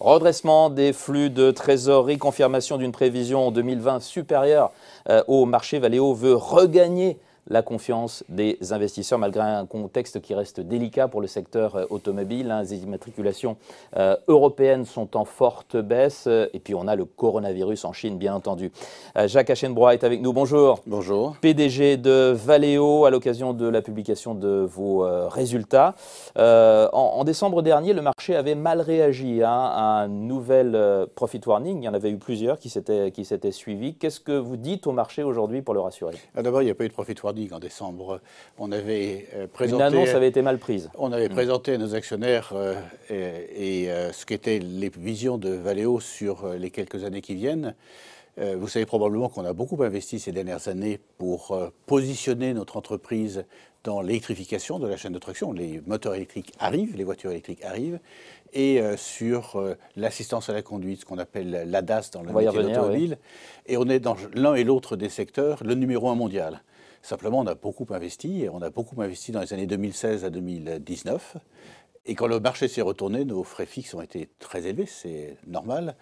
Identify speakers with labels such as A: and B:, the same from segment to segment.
A: Redressement des flux de trésorerie, confirmation d'une prévision en 2020 supérieure euh, au marché. Valeo veut regagner la confiance des investisseurs, malgré un contexte qui reste délicat pour le secteur euh, automobile. Hein. les immatriculations euh, européennes sont en forte baisse. Euh, et puis, on a le coronavirus en Chine, bien entendu. Jacques Hachenbrois est avec nous. Bonjour. Bonjour. PDG de Valeo, à l'occasion de la publication de vos résultats. En, décembre dernier, le marché avait mal réagi à hein. un nouvel profit warning. Il y en avait eu plusieurs qui s'étaient suivis. Qu'est-ce que vous dites au marché aujourd'hui pour le rassurer ah, D'abord, il n'y a pas eu de profit warning en décembre,
B: on avait euh, présenté. Une annonce avait été mal prise. On avait mm. présenté à nos actionnaires euh, et, euh, ce qu'étaient les visions de Valeo sur les quelques années qui viennent vous savez probablement qu'on a beaucoup investi ces dernières années pour positionner notre entreprise dans l'électrification de la chaîne de traction. Les moteurs électriques arrivent, les voitures électriques arrivent, et sur l'assistance à la conduite, ce qu'on appelle l'ADAS dans le métier automobile. Et on est dans l'un et l'autre des secteurs le numéro un mondial. Simplement, on a beaucoup investi, et on a beaucoup investi dans les années 2016 à 2019. Et quand le marché s'est retourné, nos frais fixes ont été très élevés, c'est normal.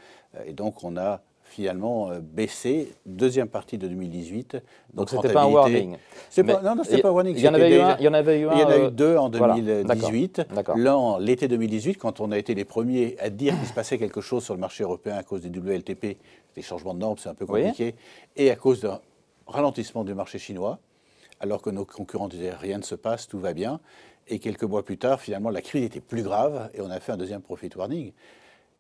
B: Et donc, on a finalement euh, baissé, deuxième partie de 2018. Donc, ce pas un warning. non, non pas un warning. Il y, en avait eu un, il y en a eu euh, deux en 2018. l'été 2018, quand on a été les premiers à dire qu'il se passait quelque chose sur le marché européen à cause des WLTP, des changements de normes, c'est un peu compliqué, et à cause d'un ralentissement du marché chinois, alors que nos concurrents disaient rien ne se passe, tout va bien. Et quelques mois plus tard, finalement, la crise était plus grave et on a fait un deuxième profit warning.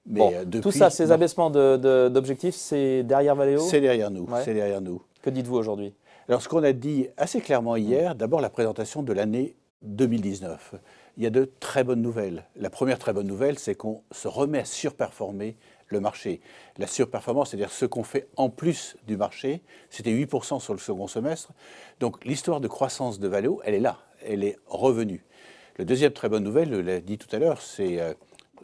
A: Mais euh, depuis, tout ça, ces abaissements d'objectifs, c'est
B: derrière Valeo C'est derrière nous. C'est derrière nous. Que dites-vous aujourd'hui Alors, ce qu'on a dit assez clairement hier, mm. d'abord la présentation de l'année 2019. Il y a de très bonnes nouvelles. La première très bonne nouvelle, c'est qu'on se remet à surperformer le marché. La surperformance, c'est-à-dire ce qu'on fait en plus du marché, c'était 8% sur le second semestre. Donc l'histoire de croissance de Valeo, elle est là, elle est revenue. La deuxième très bonne nouvelle, je l'ai dit tout à l'heure, c'est euh,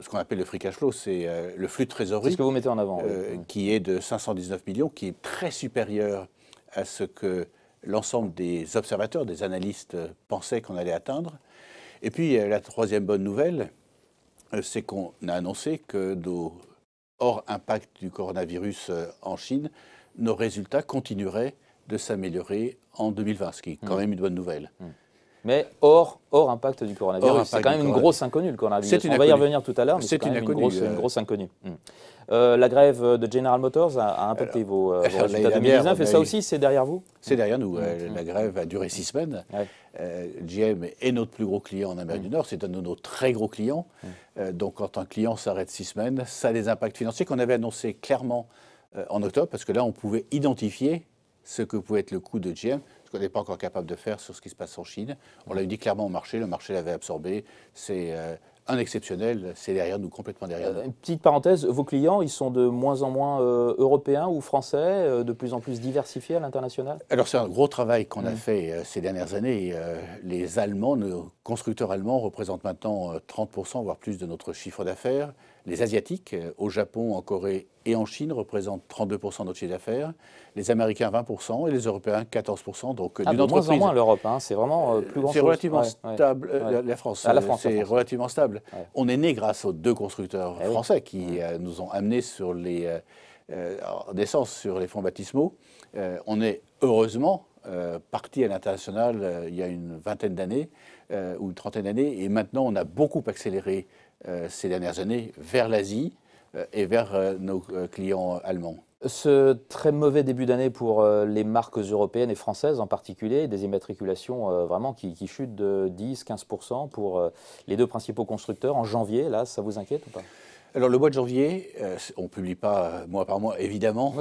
B: ce qu'on appelle le free cash flow, c'est euh, le flux de trésorerie. C'est ce que vous mettez en avant. Euh, qui est de 519 millions, qui est très supérieur à ce que l'ensemble des observateurs, des analystes pensaient qu'on allait atteindre. Et puis la troisième bonne nouvelle, c'est qu'on a annoncé que nos hors impact du coronavirus euh, en Chine, nos résultats continueraient de s'améliorer en 2020, ce qui est quand mm. même une bonne nouvelle.
A: Mm mais hors, hors impact du coronavirus. C'est quand même une grosse inconnue, le coronavirus. Une On va y revenir tout à l'heure, mais c'est une une, grosse, une euh. grosse, inconnue. Hmm. Euh, la grève de General Motors a, impacté vos, euh, vos de 2019, et ça aussi,
B: c'est derrière vous C'est derrière nous. Hmm. Hmm. La grève a duré six semaines. GM est notre plus gros client en Amérique du Nord, c'est un de nos très gros clients. donc quand un client s'arrête six semaines, ça a des impacts financiers qu'on avait annoncés clairement en octobre, parce que là, on pouvait identifier ce que pouvait être le coût de GM qu'on n'est pas encore capable de faire sur ce qui se passe en Chine. On l'a dit clairement au marché, le marché l'avait absorbé. C'est euh, un exceptionnel, c'est derrière nous, complètement derrière euh, nous. Une
A: petite parenthèse, vos clients, ils sont de moins en moins euh, européens ou français, de plus en plus diversifiés à l'international
B: Alors c'est un gros travail qu'on a mmh. fait ces dernières années. les Allemands, nos constructeurs allemands représentent maintenant 30%, voire plus de notre chiffre d'affaires. Les Asiatiques, euh, au Japon, en Corée et en Chine, représentent 32% de notre chiffre d'affaires, les Américains 20% et les Européens 14%. Donc, euh, ah, d'une moins en moins l'Europe, hein. c'est vraiment euh, plus grand C'est relativement stable, La, la, France, c'est relativement stable. On est né grâce aux deux constructeurs eh français qui nous ont amenés sur les, en essence sur les fonds baptismaux. on est heureusement parti à l'international il y a une vingtaine d'années ou une trentaine d'années, et maintenant on a beaucoup accéléré euh,
A: ces dernières années vers l'Asie euh, et vers euh, nos clients allemands. Ce très mauvais début d'année pour les marques européennes et françaises en particulier, des immatriculations vraiment qui, chutent de 10-15% pour les deux principaux constructeurs en janvier, là, ça vous inquiète ou pas alors le mois de janvier, on ne publie pas mois par mois, évidemment.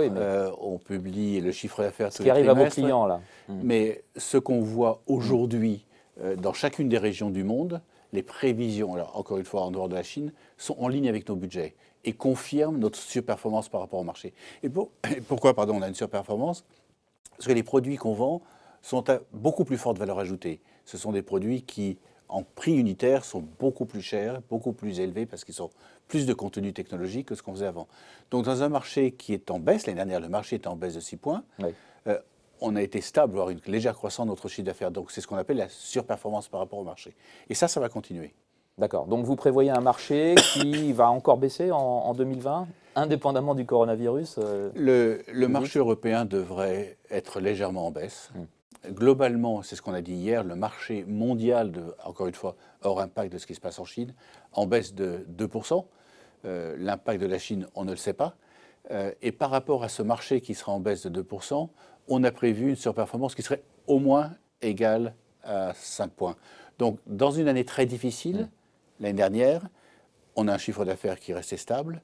B: on publie le chiffre d'affaires. Ce qui arrive à vos clients là. Mais ce qu'on voit aujourd'hui dans chacune des régions du monde, les prévisions, encore une fois en dehors de la Chine, sont en ligne avec nos budgets et confirment notre surperformance par rapport au marché. Et, pourquoi pardon, on a une surperformance Parce que les produits qu'on vend sont à beaucoup plus forte valeur ajoutée. Ce sont des produits qui, en prix unitaire, sont beaucoup plus chers, beaucoup plus élevés, parce qu'ils ont plus de contenu technologique que ce qu'on faisait avant. Donc dans un marché qui est en baisse, l'année dernière, le marché était en baisse de 6 points, oui. Euh, on a été stable, voire une légère croissance de notre chiffre d'affaires. Donc c'est ce qu'on
A: appelle la surperformance par rapport au marché. Et ça, ça va continuer. D'accord. Donc vous prévoyez un marché qui va encore baisser en, 2020, indépendamment du coronavirus euh, Le, marché
B: européen devrait être légèrement en baisse. Hmm. Globalement, c'est ce qu'on a dit hier, le marché mondial, de, encore une fois, hors impact de ce qui se passe en Chine, en baisse de 2%. Euh, l'impact de la Chine, on ne le sait pas. Euh, et par rapport à ce marché qui sera en baisse de 2%, on a prévu une surperformance qui serait au moins égale à 5 points. Donc, dans une année très difficile, l'année dernière, on a un chiffre d'affaires qui est resté stable.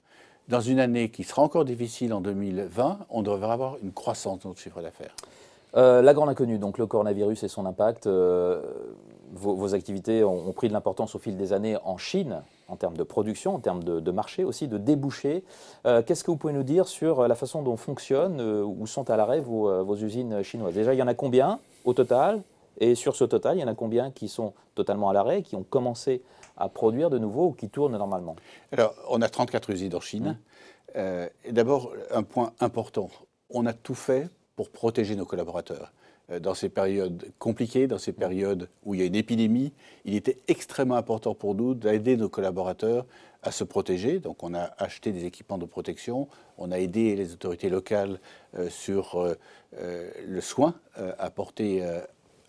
B: Dans une année qui sera encore difficile en 2020, on
A: devrait avoir une croissance de notre chiffre d'affaires. Euh, la grande inconnue, donc le coronavirus et son impact. Euh, vos, activités ont, pris de l'importance au fil des années en Chine, en termes de production, en termes de, marché aussi, de débouchés. Euh, qu'est-ce que vous pouvez nous dire sur la façon dont fonctionnent euh, ou sont à l'arrêt vos, euh, usines chinoises Déjà, il y en a combien au total Et sur ce total, il y en a combien qui sont totalement à l'arrêt, qui ont commencé à produire de nouveau ou qui tournent normalement Alors, on a 34 usines en Chine. Mmh. D'abord, un point important,
B: on a tout fait pour protéger nos collaborateurs. Euh, dans ces périodes compliquées, dans ces périodes où il y a une épidémie, il était extrêmement important pour nous d'aider nos collaborateurs à se protéger. Donc on a acheté des équipements de protection, on a aidé les autorités locales euh, sur euh, le soin apporté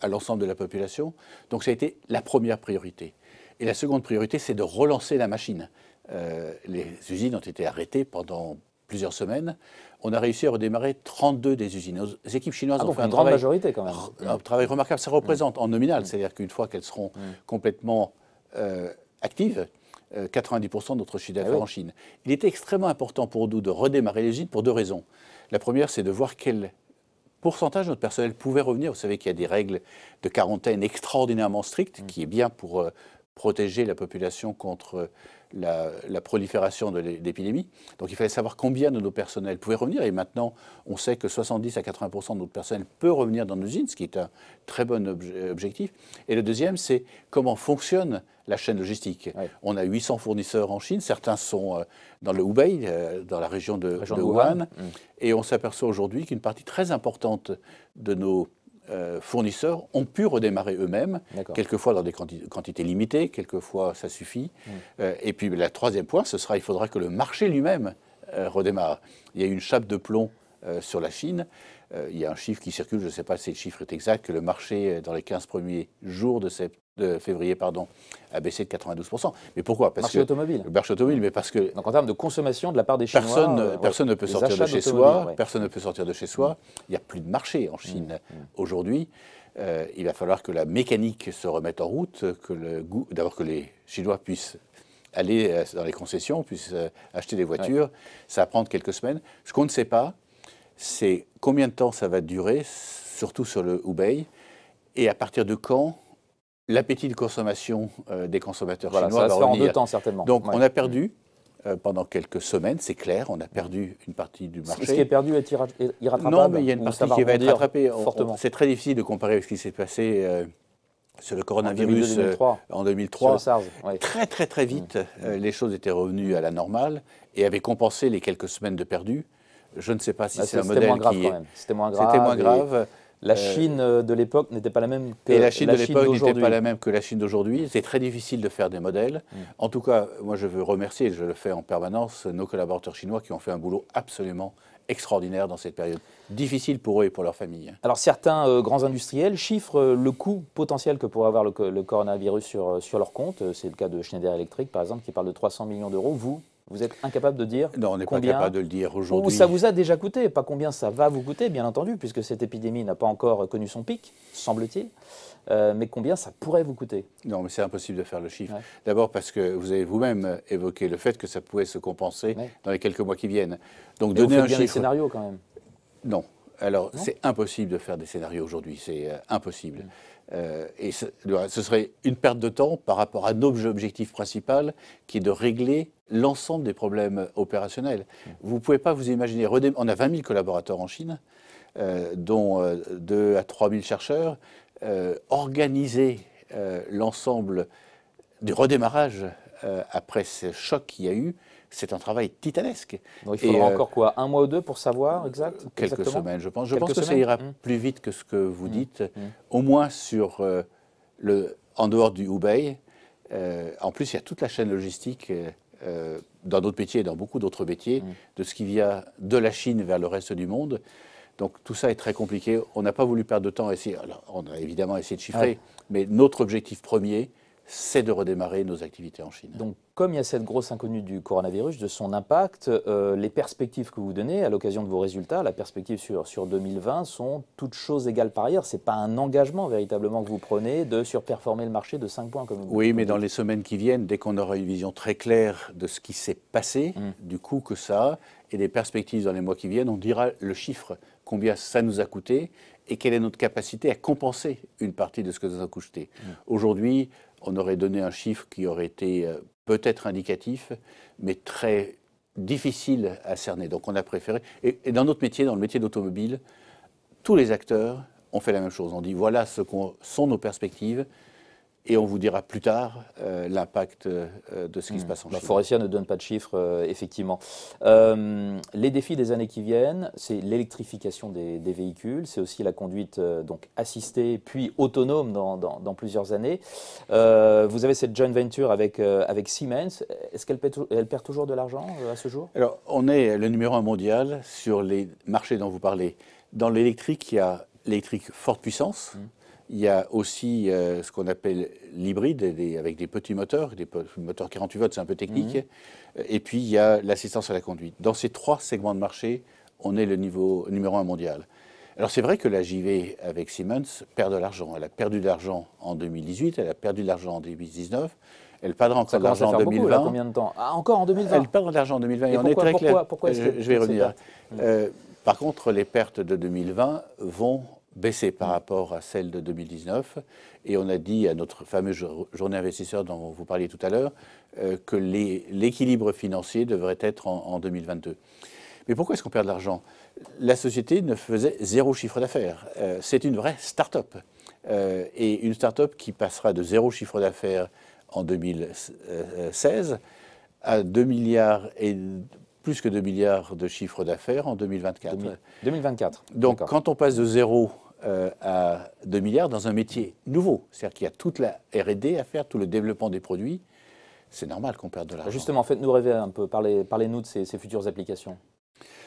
B: à l'ensemble de la population. Donc ça a été la première priorité. Et la seconde priorité, c'est de relancer la machine. les usines ont été arrêtées pendant plusieurs semaines, on a réussi à redémarrer 32 des usines. Les équipes chinoises ah ont fait un travail, majorité travail remarquable. Ça représente en nominal, c'est-à-dire qu'une fois qu'elles seront mm. complètement euh, actives, 90% euh, de notre chiffre ah d'affaires en Chine. Il était extrêmement important pour nous de redémarrer les usines pour deux raisons. La première, c'est de voir quel pourcentage de notre personnel pouvait revenir. Vous savez qu'il y a des règles de quarantaine extraordinairement strictes, mm. qui est bien pour euh, protéger la population contre la, prolifération de l'épidémie. Donc il fallait savoir combien de nos personnels pouvaient revenir. Et maintenant, on sait que 70 à 80 de notre personnel peut revenir dans nos usines, ce qui est un très bon objectif. Et le deuxième, c'est comment fonctionne la chaîne logistique. On a 800 fournisseurs en Chine, certains sont euh, dans le Hubei, euh, dans la région de, Wuhan, mm. et on s'aperçoit aujourd'hui qu'une partie très importante de nos euh, fournisseurs ont pu redémarrer eux-mêmes, quelquefois dans des quantités limitées, quelquefois ça suffit. Mmh. Euh, et puis le troisième point, ce sera il faudra que le marché lui-même euh, redémarre. Il y a eu une chape de plomb sur la Chine euh, il y a un chiffre qui circule, je ne sais pas si le chiffre est exact, que le marché euh, dans les 15 premiers jours de, février pardon, a baissé de 92%. Mais pourquoi parce marché que, automobile. Le marché automobile, mais parce que... Donc en termes de consommation de la part des Chinois... Personne, ne euh, peut sortir de chez soi, personne ne peut sortir de chez soi, il n'y a plus de marché en mm, Chine mm. aujourd'hui. il va falloir que la mécanique se remette en route, que d'abord que les Chinois puissent aller dans les concessions, puissent acheter des voitures. Ça va prendre quelques semaines. Ce qu'on ne sait pas, c'est combien de temps ça va durer, surtout sur le Hubei, et à partir de quand l'appétit de consommation euh, des consommateurs va chinois ça va, se faire en deux temps certainement. Donc on a perdu mm. euh, pendant quelques semaines, c'est clair, on a perdu une partie du marché. Ce qui est
A: perdu est irrattrapable. Non, mais il y a une partie qui va être rattrapée. C'est
B: très difficile de comparer avec ce qui s'est passé. Euh, sur le coronavirus en 2003, très très très vite, mm. les choses étaient revenues à la normale et avaient compensé les quelques semaines de perdu. Je ne sais pas si bah, c'est un modèle qui C'était moins grave. C'était moins grave. Euh, la Chine
A: euh, de l'époque n'était pas la même que la Chine de l'époque n'était pas la même
B: que la Chine d'aujourd'hui. C'est très difficile de faire des modèles. Mm. En tout cas, moi je veux remercier, et je le fais en permanence, nos collaborateurs chinois qui ont fait un boulot absolument extraordinaire dans cette
A: période. Difficile pour eux et pour leurs familles. Alors certains euh, grands industriels chiffrent le coût potentiel que pourrait avoir le, coronavirus sur, sur leur compte. C'est le cas de Schneider Electric par exemple qui parle de 300 millions d'euros. Vous, vous êtes incapable de dire Non, on n'est pas capable de le dire aujourd'hui. Ou ça vous a déjà coûté, pas combien ça va vous coûter, bien entendu, puisque cette épidémie n'a pas encore connu son pic, semble-t-il. Euh, mais combien ça pourrait vous coûter Non, mais c'est impossible de faire le chiffre. D'abord parce que vous avez vous-même évoqué
B: le fait que ça pouvait se compenser dans les quelques mois qui viennent. Donc mais vous bien quand même. Non, alors, c'est impossible de faire des scénarios aujourd'hui, c'est euh, impossible. Mm. Euh, et ce, serait une perte de temps par rapport à notre objectif principal, qui est de régler l'ensemble des problèmes opérationnels. Mm. Vous ne pouvez pas vous imaginer, on a 20 000 collaborateurs en Chine, euh, dont 2 à 3 000 chercheurs, organiser l'ensemble du redémarrage après ce choc
A: qu'il y a eu, c'est un travail titanesque. il faudra euh, encore quoi Un mois ou deux pour savoir exact Quelques semaines, je pense. Je pense que ça ira mmh.
B: plus vite que ce que vous mmh. dites, mmh. au moins sur euh, le, en dehors du Hubei. Euh, en plus, il y a toute la chaîne logistique dans d'autres métiers et dans beaucoup d'autres métiers, de ce qui vient de la Chine vers le reste du monde. Donc tout ça est très compliqué. On n'a pas voulu perdre de temps à essayer. on a évidemment essayé de chiffrer,
A: mais notre objectif premier, c'est de redémarrer nos activités en Chine. Donc, comme il y a cette grosse inconnue du coronavirus, de son impact, euh, les perspectives que vous donnez à l'occasion de vos résultats, la perspective sur, sur 2020, sont toutes choses égales par ailleurs. Ce n'est pas un engagement véritablement que vous prenez de surperformer le marché de 5 points. Comme vous oui,
B: mais dans les semaines qui viennent, dès qu'on aura une vision très claire de ce qui s'est passé, mm. du coup que ça et des perspectives dans les mois qui viennent, on dira le chiffre combien ça nous a coûté et quelle est notre capacité à compenser une partie de ce que nous a coûté. Mm. Aujourd'hui, on aurait donné un chiffre qui aurait été euh, peut-être indicatif, mais très difficile à cerner. Donc on a préféré. Et, dans notre métier, dans le métier d'automobile, tous les acteurs ont fait la même chose. On dit voilà ce qu'on sont nos perspectives
A: et on vous dira plus tard euh, l'impact euh, de ce qui se hmm. passe en Chine. La forestière ne donne pas de chiffres, euh, effectivement. les défis des années qui viennent, c'est l'électrification des, véhicules, c'est aussi la conduite donc assistée puis autonome dans, plusieurs années. vous avez cette joint venture avec, avec Siemens. Est-ce qu'elle perd, elle perd toujours de l'argent à ce jour
B: Alors, on est le numéro un mondial sur les marchés dont vous parlez. Dans l'électrique, il y a l'électrique forte puissance. Hmm. Il y a aussi euh, ce qu'on appelle l'hybride, avec des petits moteurs, des moteurs 48 volts, c'est un peu technique. Mhm. Euh, et puis il y a l'assistance à la conduite. Dans ces trois segments de marché, on est le niveau numéro un mondial. Alors c'est vrai que la JV avec Siemens perd de l'argent. Elle a perdu de l'argent en 2018, elle a perdu de l'argent en 2019. Elle perdra encore de l'argent en 2020. Beaucoup, combien de temps Encore en 2020 Elle perdra de l'argent en 2020. Et, on est pourquoi, Pourquoi, euh, je, vais revenir. par contre, les pertes de 2020 vont baissé par mm. rapport à celle de 2019. Et on a dit à notre fameuse journée investisseur dont vous parliez tout à l'heure euh, que l'équilibre financier devrait être en, 2022. Mais pourquoi est-ce qu'on perd de l'argent La société ne faisait zéro chiffre d'affaires. Euh, c'est une vraie start-up. Euh, et une start-up qui passera de zéro chiffre d'affaires en 2016 à 2 milliards et plus que 2 milliards de chiffre d'affaires en 2024.
A: 2024.
B: Donc quand on passe de zéro euh, à 2 milliards dans un métier nouveau.
A: C'est-à-dire qu'il y a toute la RD à faire, tout le développement des produits. C'est normal qu'on perde de l'argent. Justement, faites-nous rêver un peu. Parlez-nous de ces, futures applications.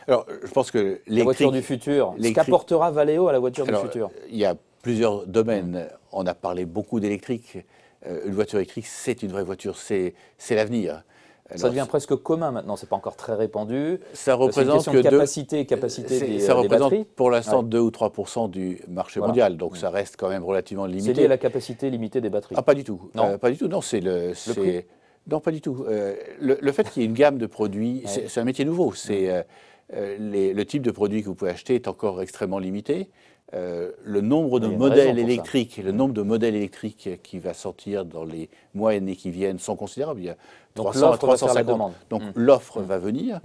A: Alors, je pense que La voiture du futur. Ce qu'apportera Valeo à la voiture du futur Il y a plusieurs domaines. On a parlé
B: beaucoup d'électrique. Euh, une voiture électrique, c'est une vraie voiture, c'est l'avenir ça devient
A: presque commun maintenant, c'est pas encore très répandu. Ça représente que de capacité, capacité des, ça euh, représente pour l'instant 2
B: ou 3 du marché mondial, donc ça reste quand même relativement limité. C'est lié à la capacité limitée des batteries. Ah, pas du tout. Euh, pas du tout. Non, c'est le, non pas du tout. Euh, le, fait qu'il y ait une gamme de produits, c'est un métier nouveau. C'est le type de produit que vous pouvez acheter est encore extrêmement limité. Euh, le nombre de modèles électriques, le nombre de modèles électriques qui va sortir dans les mois et années qui viennent sont considérables. Il y a Donc 300 à 350. Donc l'offre va mmh. Mmh. venir. Mmh.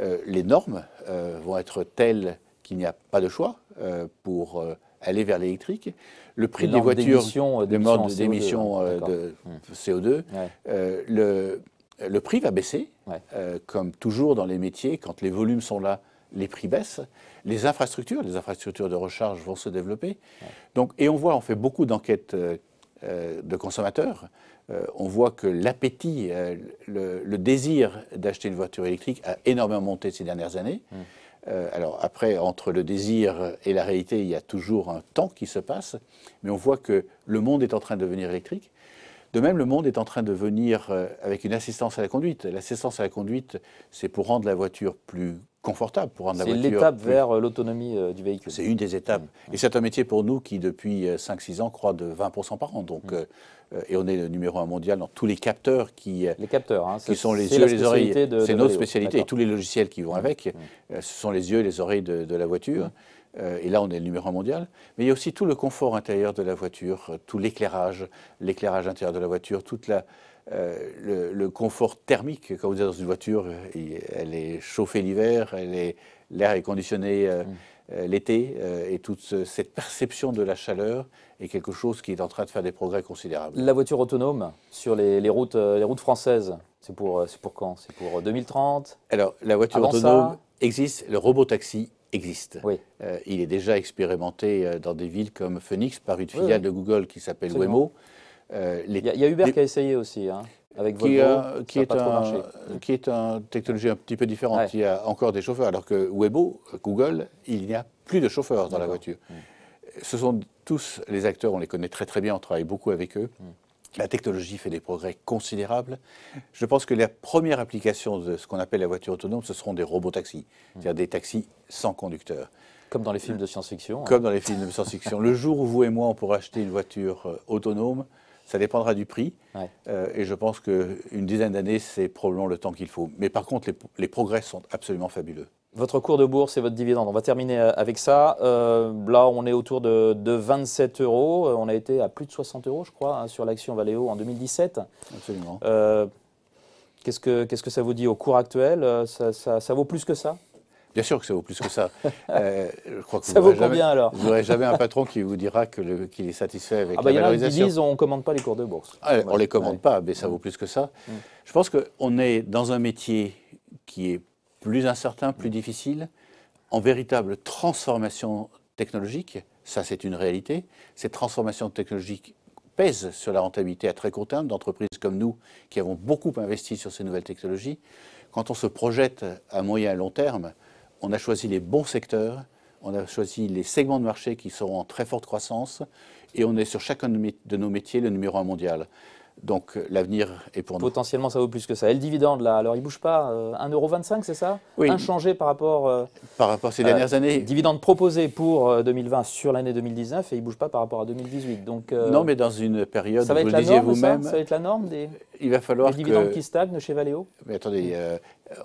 B: Euh, les normes euh, vont être telles qu'il n'y a pas de choix pour aller vers l'électrique. Le prix des voitures, des modes d'émission de CO2, le, prix va baisser, comme toujours dans les métiers, quand les volumes sont là, les prix baissent, les infrastructures, les infrastructures de recharge vont se développer. Donc, et on voit, on fait beaucoup d'enquêtes euh, euh, de consommateurs, euh, on voit que l'appétit, le, désir d'acheter une voiture électrique a énormément monté ces dernières années. Hmm. alors après, entre le désir et la réalité, il y a toujours un temps qui se passe, mais on voit que le monde est en train de devenir électrique. De même, le monde est en train de venir avec une assistance à la conduite. L'assistance à la conduite, c'est pour rendre la voiture plus confortable pour rendre la voiture. C'est l'étape vers euh, l'autonomie euh, du véhicule. C'est une des étapes. Mm. Et c'est un métier pour nous qui, depuis 5-6 euh, ans, croît de 20% par an. Donc, mm. et on est le numéro un mondial dans tous les capteurs qui, les capteurs, hein, qui sont les yeux et les oreilles. C'est notre spécialité. Et tous les logiciels qui vont mm. avec, ce sont les yeux et les oreilles de, de la voiture. et là, on est le numéro un mondial. Mais il y a aussi tout le confort intérieur de la voiture, tout l'éclairage, l'éclairage intérieur de la voiture, toute la euh, le, confort thermique quand vous êtes dans une voiture, elle est chauffée l'hiver, l'air est, conditionné euh, mm. euh, l'été, et toute cette perception de la chaleur est quelque chose qui est en train de faire des
A: progrès considérables. La voiture autonome sur les, routes, les routes françaises, c'est pour, pour quand C'est pour 2030 Alors, la voiture autonome existe, le robot taxi existe.
B: Oui. il est déjà expérimenté dans des villes comme Phoenix par une filiale de Google qui s'appelle Waymo. Euh, il y, a Uber qui a essayé aussi. Hein avec qui, Volvo, qui, est un, qui, est une technologie un petit peu différente. Il y a encore des chauffeurs, alors que Webo, Google, il n'y a plus de chauffeurs dans la voiture. Hmm. Ce sont tous les acteurs, on les connaît très très bien, on travaille beaucoup avec eux. Hmm. La technologie fait des progrès considérables. Je pense que la première application de ce qu'on appelle la voiture autonome, ce seront des robots taxis, hmm. c'est-à-dire des taxis sans conducteur. Comme dans les euh, films de science-fiction. Hein. Comme dans les films de science-fiction. Le jour où vous et moi, on pourra acheter une voiture euh, autonome, ça dépendra du prix. Euh, et je pense qu'une dizaine d'années, c'est probablement le temps qu'il faut. Mais par contre, les, progrès sont absolument fabuleux.
A: Votre cours de bourse et votre dividende, on va terminer euh, avec ça. Euh, là, on est autour de, 27 euros. On a été à plus de 60 euros, je crois, hein, sur l'action Valeo en 2017. Absolument. Euh, Qu'est-ce que ça vous dit au cours actuel ça vaut plus que ça Bien sûr que ça vaut plus que ça. Euh, je crois que ça vaut combien alors n'aurez jamais un
B: patron qui vous dira qu'il est satisfait avec ah bah, la valorisation. disent
A: on ne commande pas les cours de bourse.
B: Ah, on ne les commande pas, mais ça vaut mm. plus que ça. Mm. Je pense qu'on est dans un métier qui est plus incertain, plus difficile, en véritable transformation technologique. Ça, c'est une réalité. Cette transformation technologique pèse sur la rentabilité à très court terme d'entreprises comme nous qui avons beaucoup investi sur ces nouvelles technologies. Quand on se projette à moyen et long terme, on a choisi les bons secteurs, on a choisi les segments de marché qui seront en très forte croissance et on est sur chacun de nos métiers le numéro un mondial. Donc l'avenir est pour nous.
A: Potentiellement, ça vaut plus que ça. Et le dividende, là, alors il ne bouge pas. 1,25€, euh, c'est ça Oui. Inchangé par rapport. Euh, par rapport à ces dernières euh, années. Dividende proposé pour 2020 sur l'année 2019 et il ne bouge pas par rapport à 2018. Donc, non, mais dans une
B: période, vous le disiez vous-même. Ça, va être la norme des, il va falloir dividendes qui
A: stagnent chez Valeo
B: Mais attendez,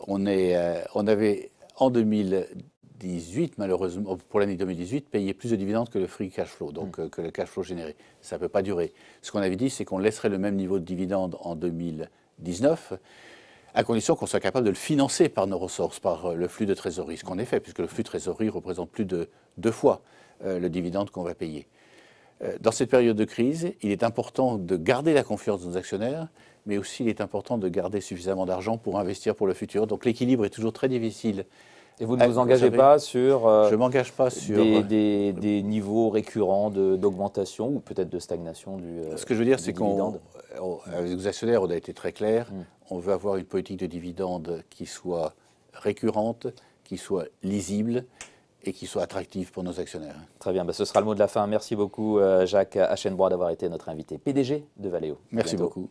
B: on, est, on avait en 2018, malheureusement, pour l'année 2018, payer plus de dividendes que le free cash flow, donc mm. euh, que le cash flow généré. Ça ne peut pas durer. Ce qu'on avait dit, c'est qu'on laisserait le même niveau de dividendes en 2019 à condition qu'on soit capable de le financer par nos ressources, par euh, le flux de trésorerie, ce qu'on est fait, puisque le flux de trésorerie représente plus de deux fois euh, le dividende qu'on va payer. dans cette période de crise, il est important de garder la confiance de nos actionnaires, mais aussi il est important de garder suffisamment d'argent pour
A: investir pour le futur. Donc l'équilibre est toujours très difficile. Et vous ne vous engagez pas sur. Euh, je m'engage pas sur. Des, euh, niveaux récurrents d'augmentation ou peut-être de stagnation du. Euh, ce que je veux dire, c'est qu'on. Avec les actionnaires, on a été très clair. Hmm. On veut avoir une politique de
B: dividendes qui soit récurrente, qui soit lisible et qui soit
A: attractive pour nos actionnaires. Très bien, bah, ce sera le mot de la fin. Merci beaucoup, Jacques Hachenbrois, d'avoir été notre invité PDG de Valeo. Merci beaucoup.